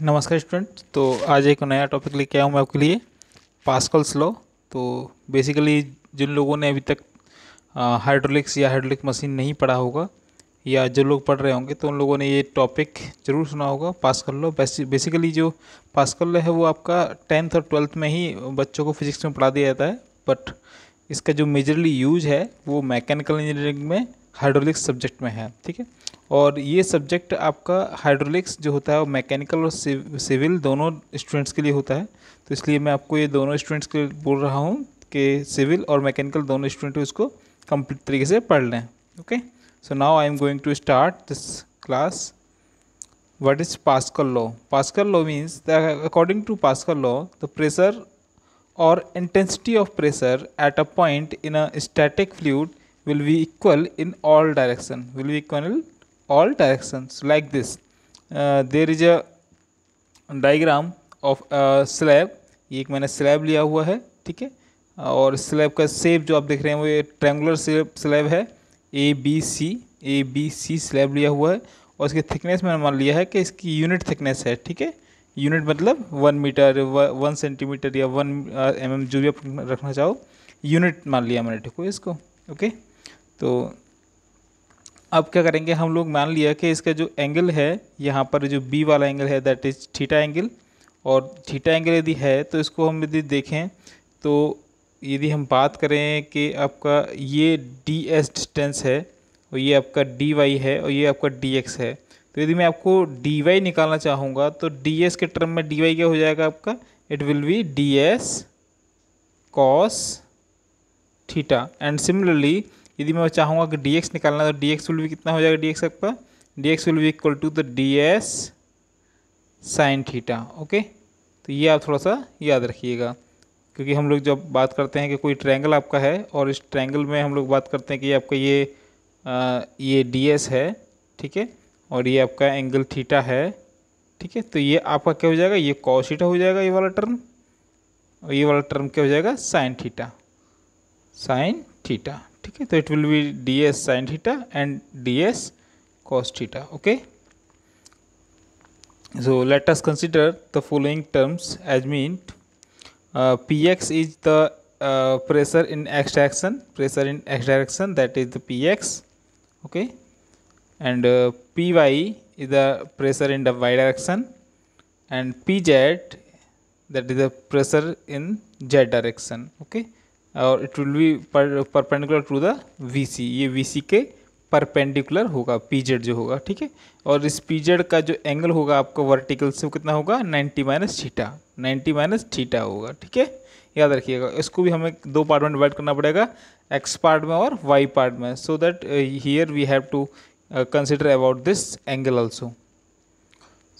नमस्कार स्टूडेंट तो आज एक नया टॉपिक लेके आया हूँ मैं आपके लिए पास्कल स्लो तो बेसिकली जिन लोगों ने अभी तक हाइड्रोलिक्स या हाइड्रोलिक मशीन नहीं पढ़ा होगा या जो लोग पढ़ रहे होंगे तो उन लोगों ने ये टॉपिक जरूर सुना होगा पास्कल लॉ बेसिकली जो पास्कल लो है वो आपका टेंथ और ट्वेल्थ में ही बच्चों को फिजिक्स में पढ़ा दिया जाता है बट इसका जो मेजरली यूज है वो मैकेनिकल इंजीनियरिंग में हाइड्रोलिक्स सब्जेक्ट में है ठीक है और ये सब्जेक्ट आपका हाइड्रोलिक्स जो होता है वो मैकेनिकल और सिविल दोनों स्टूडेंट्स के लिए होता है तो इसलिए मैं आपको ये दोनों स्टूडेंट्स के लिए बोल रहा हूँ कि सिविल और मैकेनिकल दोनों स्टूडेंट इसको कंप्लीट तरीके से पढ़ लें okay so now I am going to start this class what is Pascal law Pascal law means that to to pascal law the pressure और intensity of pressure at a point in a static fluid will be equal in all direction will be equal in all directions like this uh, there is a diagram of slab एक मैंने slab लिया हुआ है ठीक है और slab का सेप जो आप देख रहे हैं वो ये ट्रैंगुलर स्लैब है A B C A B C slab लिया हुआ है और इसकी थिकनेस मैंने मान लिया है कि इसकी यूनिट थिकनेस है ठीक है यूनिट मतलब वन मीटर वन सेंटीमीटर या वन एम uh, mm, जो भी आप रखना चाहो यूनिट मान लिया मैंने ठीक है इसको ओके तो अब क्या करेंगे हम लोग मान लिया कि इसका जो एंगल है यहाँ पर जो बी वाला एंगल है दैट इज़ थीटा एंगल और थीटा एंगल यदि है तो इसको हम यदि देखें तो यदि हम बात करें कि आपका ये डी एस डिस्टेंस है और ये आपका डी वाई है और ये आपका डी एक्स है तो यदि मैं आपको डी वाई निकालना चाहूँगा तो डी एस के टर्म में डी वाई क्या हो जाएगा आपका it will be D S cos theta and similarly यदि मैं चाहूँगा कि डी एक्स निकालना तो डी एक्स विल भी कितना हो जाएगा डी एक्स आपका D X will be equal to the D S sine theta okay तो ये आप थोड़ा सा याद रखिएगा क्योंकि हम लोग जब बात करते हैं कि कोई ट्रैंगल आपका है और इस ट्रैंगल में हम लोग बात करते हैं कि आपका ये आ, ये डी एस है ठीक है और ये आपका एंगल थीटा है ठीक है तो ये आपका क्या हो जाएगा ये कॉस थीटा हो जाएगा ये वाला टर्म और ये वाला टर्म क्या हो जाएगा sine theta sine theta okay so it will be ds sine theta and ds cos theta okay so let us consider the following terms as mean, uh, px is the uh, pressure in x direction pressure in x direction that is the px okay and uh, py is the pressure in the y direction and pz that is the pressure in z direction okay और it will be perpendicular to the V C ये V सी के perpendicular होगा P Z जो होगा ठीक है और इस पी जेड का जो एंगल होगा आपका वर्टिकल से कितना होगा 90 माइनस थीटा 90 माइनस थीटा होगा ठीक है याद रखिएगा इसको भी हमें दो पार्ट में डिवाइड करना पड़ेगा एक्स पार्ट में और वाई पार्ट में so that here we have to consider about this angle also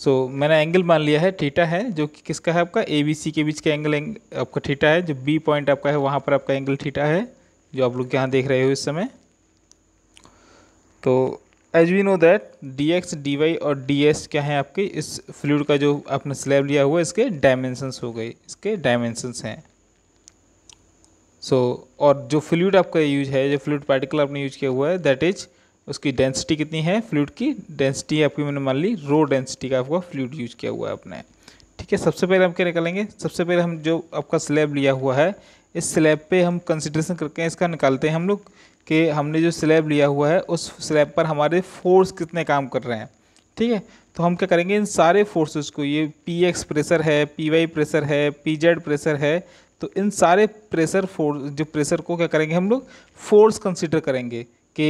so so, मैंने एंगल मान लिया है थीटा है जो कि किसका है आपका ए बी सी के बीच का एंगल आपका थीटा है जो बी पॉइंट आपका है वहाँ पर आपका एंगल थीटा है जो आप लोग यहाँ देख रहे हो इस समय तो as we know that D X D Y और डी एस क्या है आपके इस फ्लूड का जो आपने स्लैब लिया हुआ है इसके डायमेंशंस हो गए इसके डायमेंशंस हैं सो so, और जो फ्लूड आपका यूज है जो फ्लूड पार्टिकल आपने यूज किया हुआ है दैट इज उसकी डेंसिटी कितनी है फ्लूड की डेंसिटी आपकी मैंने मान ली रो डेंसिटी का आपका फ्लूड यूज किया हुआ है आपने ठीक है सबसे पहले हम क्या निकालेंगे सबसे पहले हम जो आपका स्लैब लिया हुआ है इस स्लैब पे हम कंसिड्रेशन करके इसका निकालते हैं हम लोग कि हमने जो स्लैब लिया हुआ है उस स्लैब पर हमारे फोर्स कितने काम कर रहे हैं ठीक है तो हम क्या करेंगे इन सारे फोर्सेस को ये पी एक्स प्रेशर है पी वाई प्रेशर है पी जेड प्रेशर है तो इन सारे प्रेशर फोर्स जो प्रेशर को क्या करेंगे हम लोग फोर्स कंसिडर करेंगे कि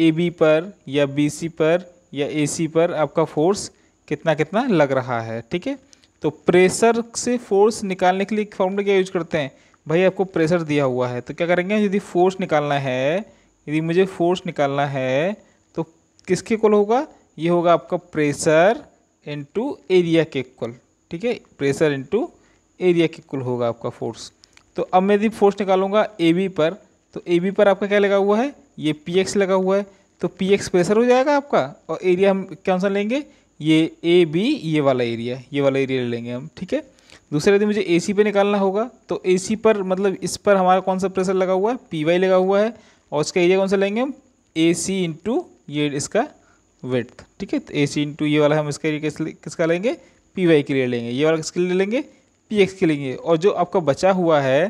ए बी पर या बी सी पर या ए सी पर आपका फोर्स कितना कितना लग रहा है ठीक है तो प्रेशर से फोर्स निकालने के लिए एक फॉर्मूला क्या यूज करते हैं भाई आपको प्रेशर दिया हुआ है तो क्या करेंगे यदि फोर्स निकालना है यदि मुझे फोर्स निकालना है तो किसके कुल होगा ये होगा आपका प्रेशर इंटू एरिया के कुल ठीक है प्रेशर इंटू एरिया के कुल होगा आपका फोर्स तो अब मैं यदि फोर्स निकालूंगा ए बी पर तो ए बी पर आपका क्या लगा हुआ है ये पी एक्स लगा हुआ है तो पी एक्स प्रेशर हो जाएगा आपका और एरिया हम कौन सा लेंगे ये ए बी ये वाला एरिया ये वाला एरिया ले लेंगे हम ठीक है दूसरा यदि मुझे ए सी पर निकालना होगा तो ए सी पर मतलब इस पर हमारा कौन सा प्रेशर लगा हुआ है पी वाई लगा हुआ है और उसका एरिया कौन सा लेंगे हम ए सी इंटू ये इसका वेट ठीक है तो ए सी इंटू ये वाला हम इसका एरिया किस किसका लेंगे पी वाई के लिए लेंगे ये वाला किसके लिए लेंगे पी एक्स के लेंगे और जो आपका बचा हुआ है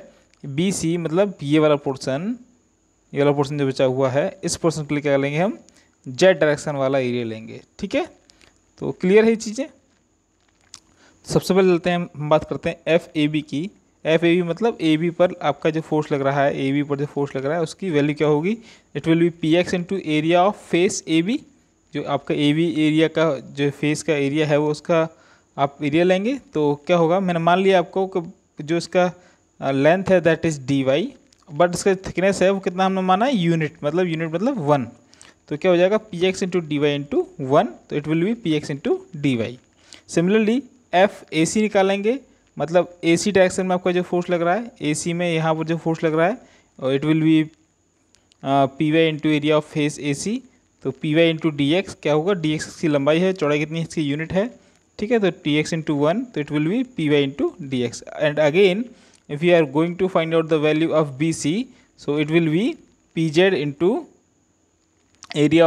बी सी मतलब ये वाला पोर्सन येलो पोर्सन जो बचा हुआ है इस पोर्सन के लिए क्या लेंगे हम जेड डायरेक्शन वाला एरिया लेंगे ठीक है तो क्लियर है ये चीज़ें सबसे पहले चलते हैं हम बात करते हैं एफ ए बी की एफ ए बी मतलब ए बी पर आपका जो फोर्स लग रहा है ए बी पर जो फोर्स लग रहा है उसकी वैल्यू क्या होगी it will be P X into area of face A B जो आपका ए बी एरिया का जो फेस का एरिया है वो उसका आप एरिया लेंगे तो क्या होगा मैंने मान लिया आपको कि जो इसका लेंथ है that is D Y but इसका थिकनेस है वो कितना हमने माना है यूनिट मतलब यूनिट मतलब वन तो क्या हो जाएगा P X into D Y into one तो it will be P X into D Y similarly F A C निकालेंगे मतलब ए सी डायरेक्शन में आपका जो फोर्स लग रहा है ए सी में यहाँ पर जो फोर्स लग रहा है it will be P Y into area of face A C तो P Y into D X क्या होगा डी एक्स की लंबाई है चौड़ाई कितनी इसकी यूनिट है ठीक है तो टी एक्स इंटू वन तो it will be P Y into D X and again if we are going to find out the value of BC, so it will be PZ into area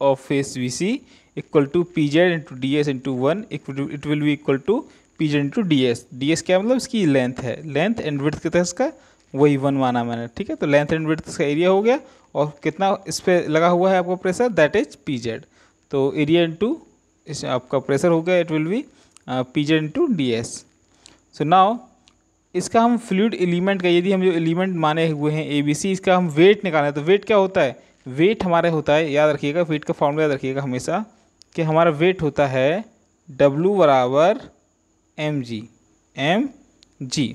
of face VC equal to PZ into DS into 1 it will be equal to PZ into DS. DS क्या मतलब इसकी length है length and with कितना इसका वही one माना मैंने ठीक है तो लेंथ एंड विथ इसका एरिया हो गया और कितना इस पर लगा हुआ है आपका प्रेशर दैट इज PZ. तो एरिया इंटू इस आपका प्रेशर हो गया it will be P Z into D S so now इसका हम फ्लूड एलिमेंट का यदि हम जो एलिमेंट माने हुए हैं ए बी सी इसका हम वेट निकालें तो वेट क्या होता है वेट हमारा होता है याद रखिएगा वेट का फॉर्मूला याद रखिएगा हमेशा कि हमारा वेट होता है डब्लू बराबर एम जी एम जी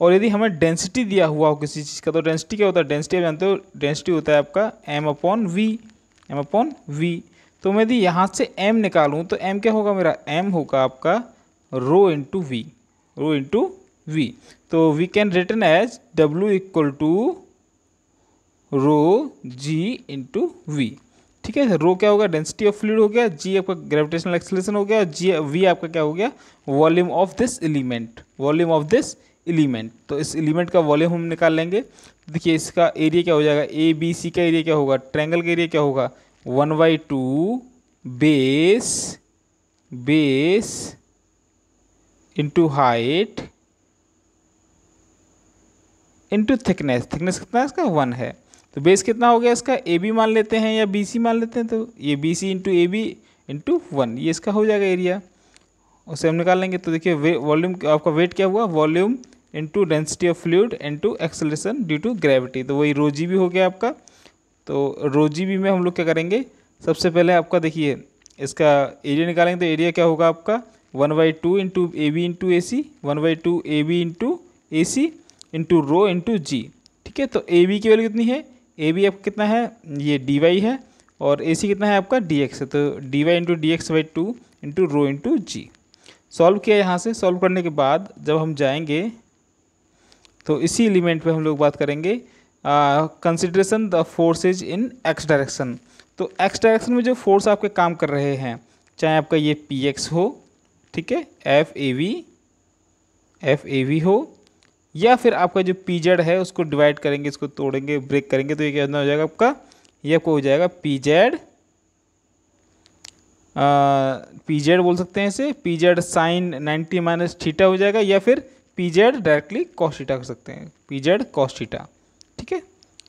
और यदि हमें डेंसिटी दिया हुआ हो किसी चीज़ का तो डेंसिटी क्या होता है डेंसिटी आप जानते हो डेंसिटी होता है आपका M upon V M upon V तो मैं यदि यहाँ से एम निकालूँ तो एम क्या होगा मेरा एम होगा आपका rho into V rho into v so तो we can written as w equal to rho G into V ठीक है रो क्या होगा डेंसिटी ऑफ फ्लूड हो गया जी आपका ग्रेविटेशनल एक्सलेशन हो गया जी वी आपका क्या हो गया volume of this element volume of this element तो इस एलिमेंट का वॉल्यूम हम निकाल लेंगे देखिए इसका एरिया क्या हो जाएगा ए बी सी का एरिया क्या होगा ट्रैंगल का एरिया क्या होगा one by two base base into height into thickness thickness कितना इसका वन है तो बेस कितना हो गया इसका ए बी मान लेते हैं या बी सी मान लेते हैं तो ये B C into A B into one ये इसका हो जाएगा एरिया उसे हम निकाल लेंगे तो देखिए वॉल्यूम आपका वेट क्या हुआ volume into density of fluid into acceleration due to gravity तो वही रोजी भी हो गया आपका तो रोजी भी में हम लोग क्या करेंगे सबसे पहले आपका देखिए इसका एरिया निकालेंगे तो एरिया क्या होगा आपका one by two into A B into A C one by two A B into A C into rho into G ठीक है तो ए बी की वैल्यू कितनी है ए बी आपका कितना है ये डी वाई है और ए सी कितना है आपका डी एक्स है तो D Y into D X by two into rho into G solve किया यहाँ से सॉल्व करने के बाद जब हम जाएंगे तो इसी एलिमेंट पे हम लोग बात करेंगे consideration the forces in X direction तो एक्स डायरेक्शन में जो फोर्स आपके काम कर रहे हैं चाहे आपका ये पी एक्स हो ठीक है F A V F A V हो या फिर आपका जो पीजेड है उसको डिवाइड करेंगे इसको तोड़ेंगे ब्रेक करेंगे तो ये क्या हो जाएगा आपका ये आपको हो जाएगा पीजेड पीजेड बोल सकते हैं इसे पीजेड साइन 90 माइनस थीटा हो जाएगा या फिर पीजेड डायरेक्टली कॉस्टिटा कर सकते हैं पीजेड कॉस्टिटा ठीक है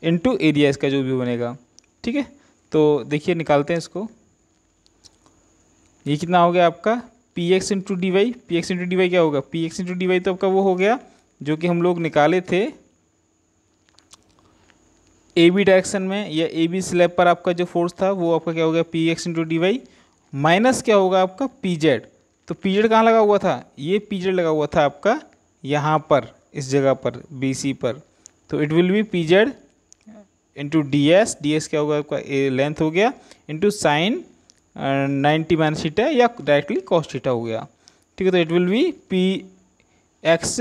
इनटू एरिया इसका जो भी बनेगा ठीक है तो देखिए निकालते हैं इसको ये कितना हो गया आपका P X into D Y P X into D Y क्या होगा P X into D Y तो आपका वो हो गया जो कि हम लोग निकाले थे ए बी डायरेक्शन में या ए बी स्लैब पर आपका जो फोर्स था वो आपका क्या हो गया P X into D Y minus क्या होगा आपका पी जेड तो पी जेड कहाँ लगा हुआ था ये पी जेड लगा हुआ था आपका यहाँ पर इस जगह पर बी सी पर तो it will be P Z into D S D S क्या होगा आपका ए लेंथ हो गया into sine ninety minus theta या डायरेक्टली कॉस्ट थीटा हो गया ठीक है तो it will be P X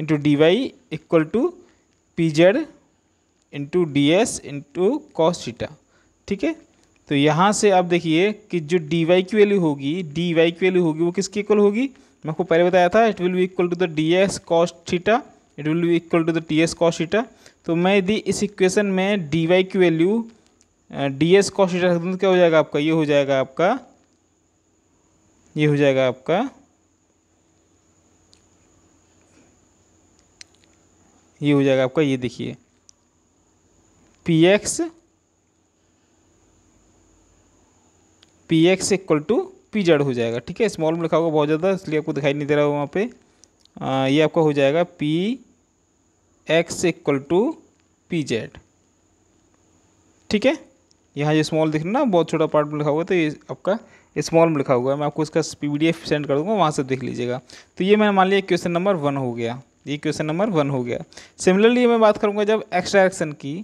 into D Y equal to P Z into D S into cos theta ठीक है तो यहाँ से आप देखिए कि जो डी वाई की वैल्यू होगी डी वाई की वैल्यू होगी वो किसकी इक्वल होगी मैं आपको पहले बताया था it will be equal to the D S cos theta it will be equal to the T S cos theta तो मैं यदि इस इक्वेशन में डी वाई की value D S cos theta रख दूँ तो क्या हो जाएगा आपका ये हो जाएगा आपका ये हो जाएगा आपका ये हो जाएगा आपका ये देखिए P X P X equal to P Z हो जाएगा ठीक है स्मॉल में लिखा होगा बहुत ज़्यादा इसलिए आपको दिखाई नहीं दे रहा है वहाँ पे आ, ये आपका हो जाएगा P X equal to P Z ठीक है यहाँ जो स्मॉल दिख रहा ना बहुत छोटा पार्ट में लिखा होगा तो ये आपका स्मॉल में लिखा हुआ है मैं आपको इसका पी सेंड कर दूँगा वहाँ से देख लीजिएगा तो ये मैंने मान लिया क्वेश्चन नंबर वन हो गया ये क्वेश्चन नंबर वन हो गया सिमिलरली मैं बात करूँगा जब एक्स डायरेक्शन की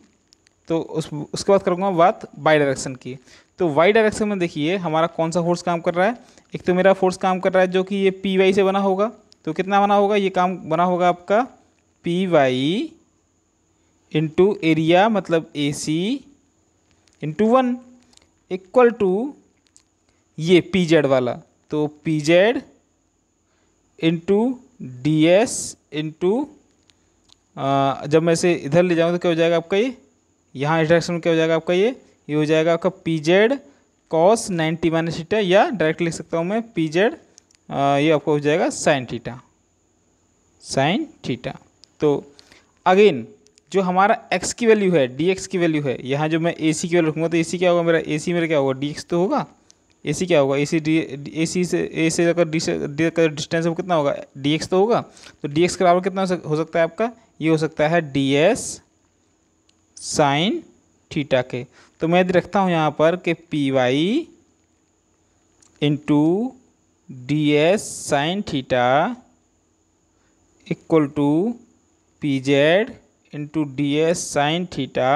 तो उस उसके बाद करूँगा बात वाई डायरेक्शन की तो वाई डायरेक्शन में देखिए हमारा कौन सा फोर्स काम कर रहा है एक तो मेरा फोर्स काम कर रहा है जो कि ये पी वाई से बना होगा तो कितना बना होगा ये काम बना होगा आपका पी वाई इंटू एरिया मतलब A C into one equal to ये पी जेड वाला तो P Z into D S into जब मैं इसे इधर ले जाऊँगा तो क्या हो जाएगा आपका ये यहाँ इस डायरेक्शन में क्या हो जाएगा आपका ये ये हो जाएगा आपका P Z cos ninety minus theta या डायरेक्ट लिख सकता हूँ मैं पी जेड ये आपका हो जाएगा साइन थीटा साइन थीटा तो अगेन जो हमारा एक्स की वैल्यू है एक्स की वैल्यू है यहाँ जो मैं सी की वैल्यू रखूँगा तो सी क्या होगा मेरा सी मेरा क्या होगा एक्स तो होगा ए सी क्या होगा ए सी डी ए सी से ए से अगर डी से डी का डिस्टेंस कितना होगा डी एक्स तो होगा तो डी एक्स के बराबर कितना हो सकता है आपका ये हो सकता है डी एस साइन थीटा के तो मैं यदि रखता हूँ यहाँ पर कि P Y into D S sine theta equal to P Z into D S sine theta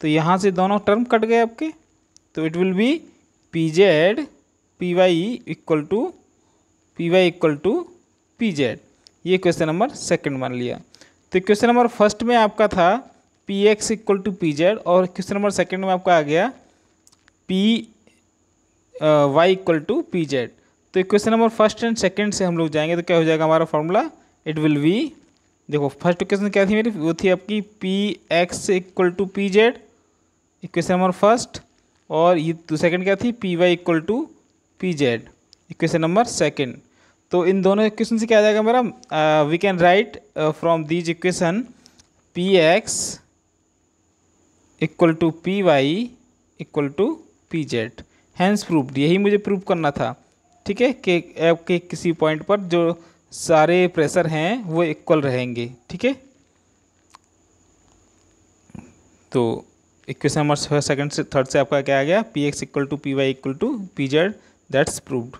तो यहाँ से दोनों टर्म कट गए आपके तो it will be P Z P Y equal to P Y equal to P Z ये question number second मान लिया तो क्वेश्चन नंबर फर्स्ट में आपका था P X equal to P Z और क्वेश्चन नंबर सेकंड में आपका आ गया P Y equal to P Z तो question number first and second से हम लोग जाएंगे तो क्या हो जाएगा हमारा फॉर्मूला इट विल बी देखो फर्स्ट क्वेश्चन क्या थी मेरी वो थी आपकी P X equal to P Z question number first और ये तो सेकेंड क्या थी P Y equal to P Z equation number second तो इन दोनों इक्वेशन से क्या आ जाएगा मेरा we can write from these equation P X equal to P Y equal to P Z hence proof यही मुझे प्रूफ करना था ठीक है कि के किसी पॉइंट पर जो सारे प्रेशर हैं वो इक्वल रहेंगे ठीक है तो इक्वेशन नंबर सेकंड से थर्ड से आपका क्या आ गया P X equal to P Y equal to P Z that's proved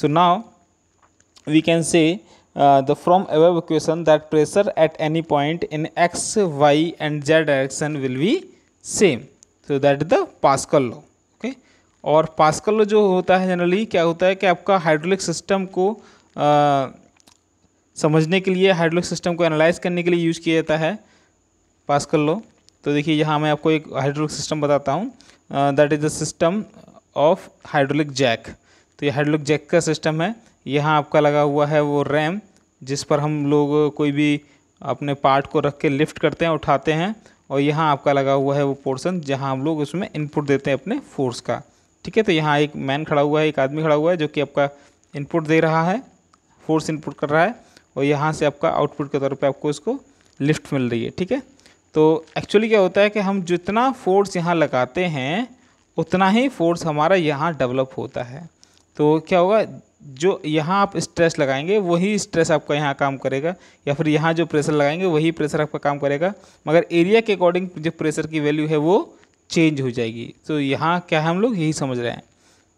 so now we can say the from from equation that pressure at any point in X Y and Z direction will be same so that the Pascal law okay और Pascal law जो होता है generally क्या होता है कि आपका hydraulic system को uh, समझने के लिए हाइड्रोलिक सिस्टम को एनालाइज करने के लिए यूज किया जाता है पास्कल लो तो देखिए यहाँ मैं आपको एक हाइड्रोलिक सिस्टम बताता हूँ that is the system of hydraulic jack तो ये हाइड्रोलिक जैक का सिस्टम है यहाँ आपका लगा हुआ है वो रैम जिस पर हम लोग कोई भी अपने पार्ट को रख के लिफ्ट करते हैं उठाते हैं और यहाँ आपका लगा हुआ है वो पोर्सन जहाँ हम लोग उसमें इनपुट देते हैं अपने फोर्स का ठीक है तो यहाँ एक मैन खड़ा हुआ है एक आदमी खड़ा हुआ है जो कि आपका इनपुट दे रहा है फोर्स इनपुट कर रहा है और यहाँ से आपका आउटपुट के तौर पे आपको इसको लिफ्ट मिल रही है ठीक है तो एक्चुअली क्या होता है कि हम जितना फोर्स यहाँ लगाते हैं उतना ही फोर्स हमारा यहाँ डेवलप होता है तो क्या होगा जो यहाँ आप स्ट्रेस लगाएंगे वही स्ट्रेस आपका यहाँ काम करेगा या फिर यहाँ जो प्रेशर लगाएंगे वही प्रेशर आपका काम करेगा मगर एरिया के अकॉर्डिंग जो प्रेशर की वैल्यू है वो चेंज हो जाएगी तो यहाँ क्या है हम लोग यही समझ रहे हैं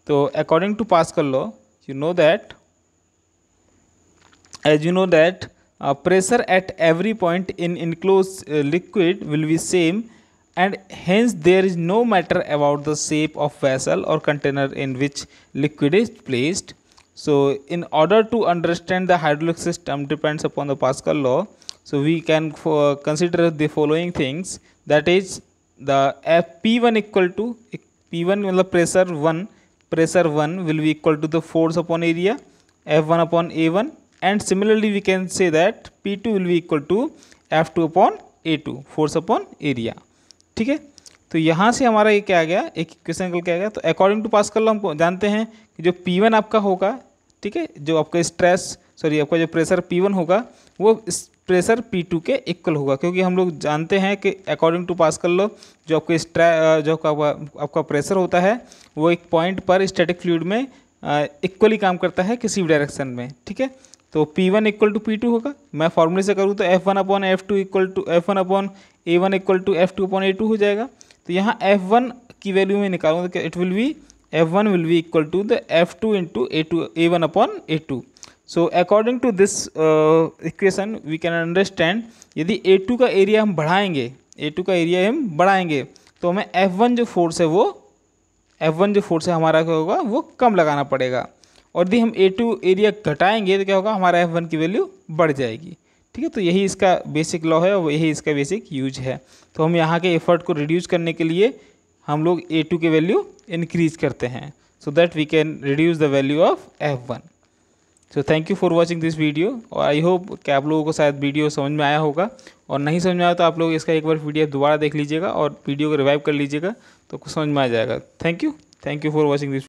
तो according to Pascal law you know that as you know that uh, pressure at every point in enclosed uh, liquid will be same and hence there is no matter about the shape of vessel or container in which liquid is placed so in order to understand the hydraulic system depends upon the pascal law so we can consider the following things that is the p1 equal to p1 will the pressure 1 pressure 1 will be equal to the force upon area f1 upon a1 and similarly we can say that P2 will be equal to F2 upon A2 force upon area ठीक है तो यहाँ से हमारा ये क्या आ गया एक क्वेश्चन क्या आ गया तो अकॉर्डिंग टू लो हम जानते हैं कि जो P1 आपका होगा ठीक है जो आपका स्ट्रेस सॉरी आपका जो प्रेशर P1 होगा वो प्रेशर P2 के इक्वल होगा क्योंकि हम लोग जानते हैं कि अकॉर्डिंग टू कर लो जो आपके स्ट्रे जो आपका आपका प्रेशर होता है वो एक पॉइंट पर स्टैटिक फ्लूड में इक्वली काम करता है किसी भी डायरेक्शन में ठीक है तो P1 one equal to P होगा मैं फॉर्मूले से करूँ तो F1 one upon F two equal to F one upon A one equal to F two upon A two हो जाएगा तो यहाँ F1 की वैल्यू में निकालूँ तो it will be F one will be equal to the F two into A two A one upon A two so according to this equation we can understand यदि A to का area हम बढ़ाएंगे ए to का area हम बढ़ाएंगे तो हमें F one जो फोर्स है वो एफ वन जो फोर्स है हमारा क्या होगा वो कम लगाना पड़ेगा और यदि हम ए टू एरिया घटाएंगे तो क्या होगा हमारा एफ वन की वैल्यू बढ़ जाएगी ठीक है तो यही इसका बेसिक लॉ है और यही इसका बेसिक यूज है तो हम यहाँ के एफर्ट को रिड्यूस करने के लिए हम लोग ए टू के वैल्यू इनक्रीज़ करते हैं so that we can reduce the value of F one so thank you for watching this video और आई होप कि आप लोगों को शायद वीडियो समझ में आया होगा और नहीं समझ में आया तो आप लोग इसका एक बार वीडियो दोबारा देख लीजिएगा और वीडियो को रिवाइव कर लीजिएगा तो कुछ समझ में आ जाएगा thank you thank you for watching this